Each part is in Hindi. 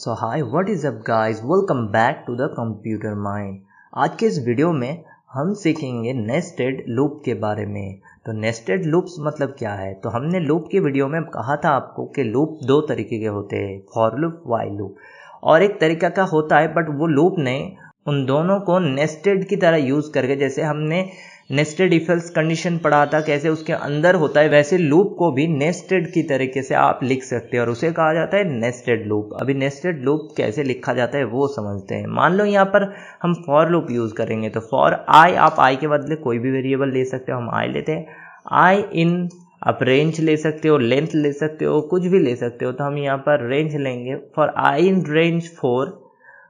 so hi what is up guys welcome back to the computer mind आज के इस वीडियो में हम सीखेंगे नेस्टेड लूप के बारे में तो नेस्टेड लूप्स मतलब क्या है तो हमने लूप के वीडियो में कहा था आपको कि लूप दो तरीके के होते हैं फॉर लूप वाई लूप और एक तरीका का होता है बट वो लूप नहीं उन दोनों को नेस्टेड की तरह यूज़ करके जैसे हमने नेस्टेड इफेल्स कंडीशन पढ़ा था कैसे उसके अंदर होता है वैसे लूप को भी नेस्टेड की तरीके से आप लिख सकते हैं और उसे कहा जाता है नेस्टेड लूप अभी नेस्टेड लूप कैसे लिखा जाता है वो समझते हैं मान लो यहाँ पर हम फॉर लूप यूज़ करेंगे तो फॉर आई आप आई के बदले कोई भी वेरिएबल ले सकते हो हम आई लेते हैं आई इन आप रेंज ले सकते हो लेंथ ले सकते हो कुछ भी ले सकते हो तो हम यहाँ पर रेंज लेंगे for I in range four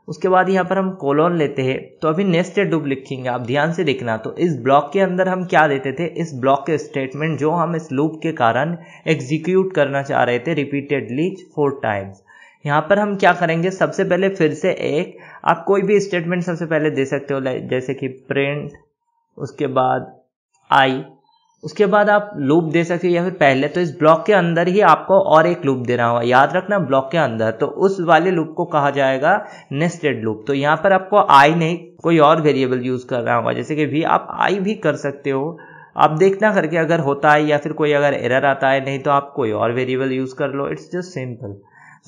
उसके बाद यहाँ पर हम कोलोन लेते हैं तो अभी नेस्टेड डूब लिखेंगे आप ध्यान से देखना तो इस ब्लॉक के अंदर हम क्या देते थे इस ब्लॉक के स्टेटमेंट जो हम इस लूप के कारण एग्जीक्यूट करना चाह रहे थे रिपीटेडली फोर टाइम्स यहाँ पर हम क्या करेंगे सबसे पहले फिर से एक आप कोई भी स्टेटमेंट सबसे पहले दे सकते हो जैसे कि प्रिंट उसके बाद आई उसके बाद आप लूप दे सकते हो या फिर पहले तो इस ब्लॉक के अंदर ही आपको और एक लूप देना होगा याद रखना ब्लॉक के अंदर तो उस वाले लूप को कहा जाएगा नेस्टेड लूप तो यहाँ पर आपको आई नहीं कोई और वेरिएबल यूज़ करना होगा जैसे कि भी आप आई भी कर सकते हो आप देखना करके अगर होता है या फिर कोई अगर एरर आता है नहीं तो आप कोई और वेरिएबल यूज़ कर लो इट्स जस्ट सिंपल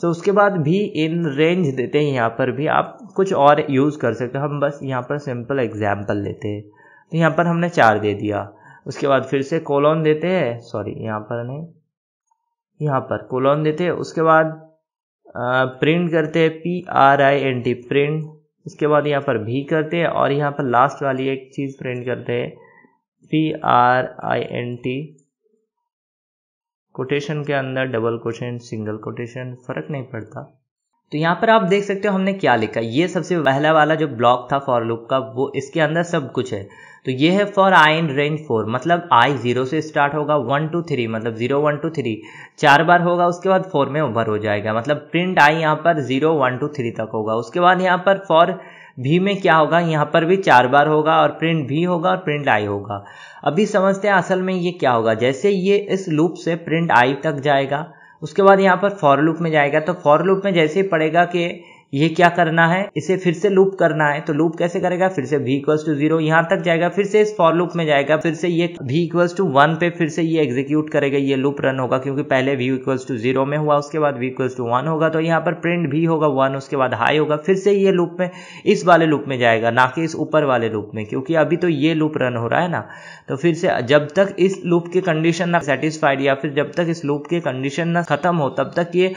सो उसके बाद भी इन रेंज देते हैं यहाँ पर भी आप कुछ और यूज़ कर सकते हो हम बस यहाँ पर सिंपल एग्जाम्पल लेते हैं तो यहाँ पर हमने चार दे दिया उसके बाद फिर से कोलोन देते हैं सॉरी यहाँ पर नहीं यहाँ पर कोलोन देते हैं उसके बाद प्रिंट करते हैं P R I N T print उसके बाद यहाँ पर भी करते हैं और यहाँ पर लास्ट वाली एक चीज़ प्रिंट करते हैं P R I N T quotation के अंदर डबल कोटेशन सिंगल कोटेशन फर्क नहीं पड़ता तो यहाँ पर आप देख सकते हो हमने क्या लिखा ये सबसे पहला वाला जो ब्लॉक था फॉर लूप का वो इसके अंदर सब कुछ है तो ये है for I in range four मतलब आई जीरो से स्टार्ट होगा वन टू थ्री मतलब जीरो वन टू थ्री चार बार होगा उसके बाद फोर में ओवर हो जाएगा मतलब प्रिंट आई यहाँ पर जीरो वन टू थ्री तक होगा उसके बाद यहाँ पर फॉर भी में क्या होगा यहाँ पर भी चार बार होगा और प्रिंट भी होगा और प्रिंट आई होगा अभी समझते हैं असल में ये क्या होगा जैसे ये इस लूप से प्रिंट आई तक जाएगा उसके बाद यहाँ पर फॉर लूप में जाएगा तो फॉर लूप में जैसे ही पड़ेगा कि ये क्या करना है इसे फिर से लूप करना है तो लूप कैसे करेगा फिर से v इक्वल्स टू जीरो यहां तक जाएगा फिर से इस फॉर लूप में जाएगा फिर से ये v इक्वल्स टू वन पे फिर से ये एग्जीक्यूट करेगा ये लूप रन होगा क्योंकि पहले v इक्वल्स टू जीरो में हुआ उसके बाद v इक्वल्स टू वन होगा तो यहां पर प्रिंट भी होगा वन उसके बाद हाई होगा फिर से ये लूप में इस वाले लूप में जाएगा ना कि इस ऊपर वाले लूप में क्योंकि अभी तो ये लूप रन हो रहा है ना तो फिर से जब तक इस लूप की कंडीशन ना सेटिस्फाइड या फिर जब तक इस लूप की कंडीशन ना खत्म हो तब तक ये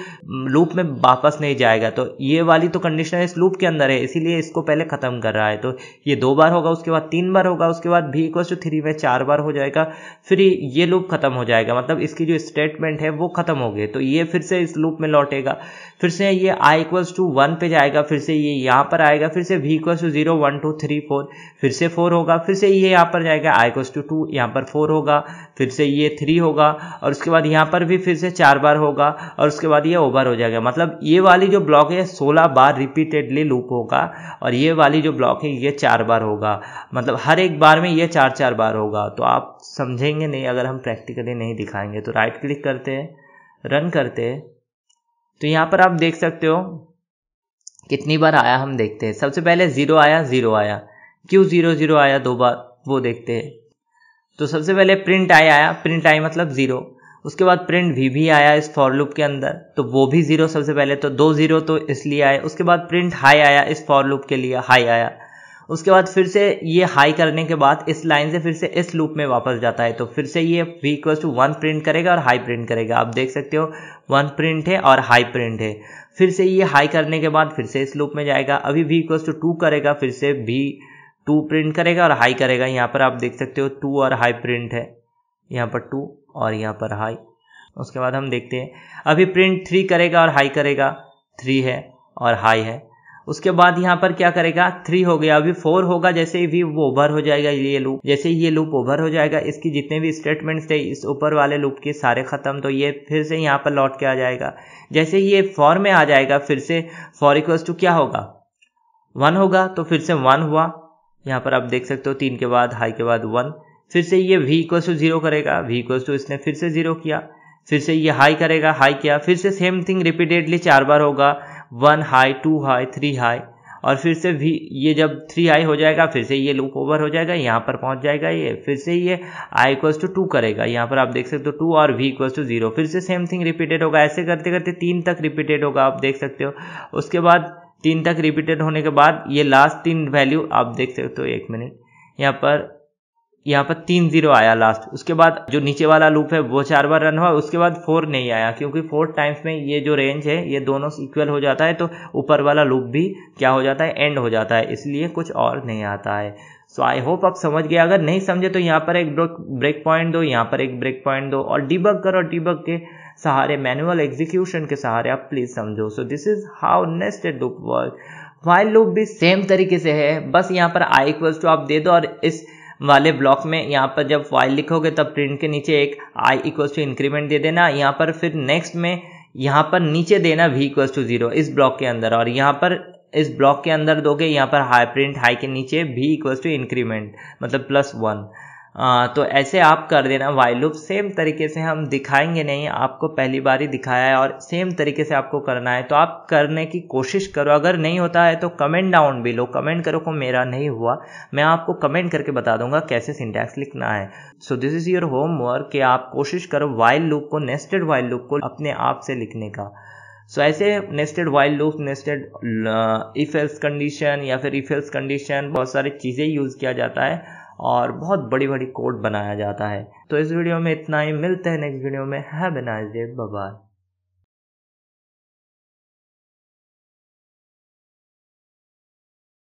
लूप में वापस नहीं जाएगा तो ये वाले वाली तो कंडीशनर इस लूप के अंदर है इसीलिए इसको पहले ख़त्म कर रहा है तो ये दो बार होगा उसके बाद तीन बार होगा उसके बाद भी इक्वल टू थ्री में चार बार हो जाएगा फिर ये लूप ख़त्म हो जाएगा मतलब इसकी जो स्टेटमेंट है वो ख़त्म हो गई तो ये फिर से इस लूप में लौटेगा फिर से ये आई इक्वल्स टू वन पे जाएगा फिर से ये यहाँ पर आएगा फिर से V equals to zero one two three four फिर से फोर होगा फिर से ये यहाँ पर जाएगा आई इक्वल्स टू टू यहाँ पर फोर होगा फिर से ये थ्री होगा और उसके बाद यहाँ पर भी फिर से चार बार होगा और उसके बाद ये ओवर हो जाएगा मतलब ये वाली जो ब्लॉक है सोलह बार रिपीटेडली लूप होगा और ये वाली जो ब्लॉक है ये चार बार होगा मतलब हर एक बार में ये चार चार बार होगा तो आप समझेंगे नहीं अगर हम प्रैक्टिकली नहीं दिखाएंगे तो राइट क्लिक करते हैं रन करते हैं तो यहाँ पर आप देख सकते हो कितनी बार आया हम देखते हैं सबसे पहले ज़ीरो आया ज़ीरो आया क्यों ज़ीरो ज़ीरो आया दो बार वो देखते हैं तो सबसे पहले प्रिंट आई आया प्रिंट आई मतलब ज़ीरो उसके बाद प्रिंट वी भी आया इस फॉर लूप के अंदर तो वो भी जीरो सबसे पहले तो दो जीरो तो इसलिए आए उसके बाद प्रिंट हाई आया इस फॉर लूप के लिए हाई आया उसके बाद फिर से ये हाई करने के बाद इस लाइन से फिर से इस लूप में वापस जाता है तो फिर से ये V equals to one print करेगा और हाई प्रिंट करेगा आप देख सकते हो वन प्रिंट है और हाई प्रिंट है फिर से ये हाई करने के बाद फिर से इस लूप में जाएगा अभी वी इक्वल्स टू टू करेगा फिर से वी टू प्रिंट करेगा और हाई करेगा यहाँ पर आप देख सकते हो टू और हाई प्रिंट है यहाँ पर टू और यहाँ पर हाई उसके बाद हम देखते हैं अभी प्रिंट थ्री करेगा और हाई करेगा थ्री है और हाई है उसके बाद यहाँ पर क्या करेगा थ्री हो गया अभी फोर होगा जैसे ही भी वो ओवर हो जाएगा ये लूप जैसे ही ये लूप ओवर हो जाएगा इसकी जितने भी स्टेटमेंट्स थे इस ऊपर वाले लूप के सारे ख़त्म तो ये फिर से यहाँ पर लौट के आ जाएगा जैसे ही ये फॉर में आ जाएगा फिर से फॉर इक्वल्स टू क्या होगा वन होगा तो फिर से वन हुआ यहाँ पर आप देख सकते हो तीन के बाद हाई के बाद वन फिर से ये वी इक्वल टू जीरो करेगा वी इक्वस टू इसने फिर से जीरो किया फिर से ये हाई करेगा हाई किया फिर से सेम थिंग रिपीटेडली चार बार होगा one hi two hi three hi और फिर से भी ये जब थ्री आई हो जाएगा फिर से ये लुक ओवर हो जाएगा यहाँ पर पहुँच जाएगा ये फिर से ये आई इक्वस टू टू करेगा यहाँ पर आप देख सकते हो टू और वी इक्वस टू जीरो फिर से सेम थिंग रिपीटेड होगा ऐसे करते करते तीन तक रिपीटेड होगा आप देख सकते हो उसके बाद तीन तक रिपीटेड होने के बाद ये लास्ट तीन वैल्यू आप देख सकते हो एक मिनट यहाँ पर यहाँ पर तीन जीरो आया लास्ट उसके बाद जो नीचे वाला लूप है वो चार बार रन हुआ उसके बाद फोर नहीं आया क्योंकि फोर टाइम्स में ये जो रेंज है ये दोनों इक्वल हो जाता है तो ऊपर वाला लूप भी क्या हो जाता है एंड हो जाता है इसलिए कुछ और नहीं आता है सो आई होप आप समझ गए अगर नहीं समझे तो यहाँ पर एक ब्रेक पॉइंट दो यहाँ पर एक ब्रेक पॉइंट दो और डिबक करो डिबक के सहारे मैनुअल एग्जीक्यूशन के सहारे आप प्लीज़ समझो so this is how nested loop work while loop भी सेम तरीके से है बस यहाँ पर आई इक्वल्स टू आप दे दो और इस वाले ब्लॉक में यहाँ पर जब वाइल लिखोगे तब प्रिंट के नीचे एक आई इक्वल्स टू इंक्रीमेंट दे देना यहाँ पर फिर नेक्स्ट में यहाँ पर नीचे देना वी इक्वल्स टू जीरो इस ब्लॉक के अंदर और यहाँ पर इस ब्लॉक के अंदर दोगे यहाँ पर हाई प्रिंट हाई के नीचे भी इक्वल्स टू इंक्रीमेंट मतलब प्लस वन आ, तो ऐसे आप कर देना वाई लूप सेम तरीके से हम दिखाएंगे नहीं आपको पहली बार ही दिखाया है और सेम तरीके से आपको करना है तो आप करने की कोशिश करो अगर नहीं होता है तो कमेंट डाउन भी लो कमेंट करो को मेरा नहीं हुआ मैं आपको कमेंट करके बता दूंगा कैसे सिंटैक्स लिखना है so this is your homework कि आप कोशिश करो वाइल लूप को नेस्टेड वाइल लूप को अपने आप से लिखने का सो so, ऐसे nested while loop nested if else condition या फिर इफ एल्स कंडीशन बहुत सारी चीज़ें यूज़ किया जाता है और बहुत बड़ी बड़ी कोड बनाया जाता है तो इस वीडियो में इतना ही मिलते हैं नेक्स्ट वीडियो में have a nice day bye